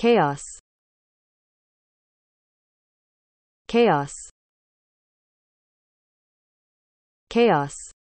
chaos chaos chaos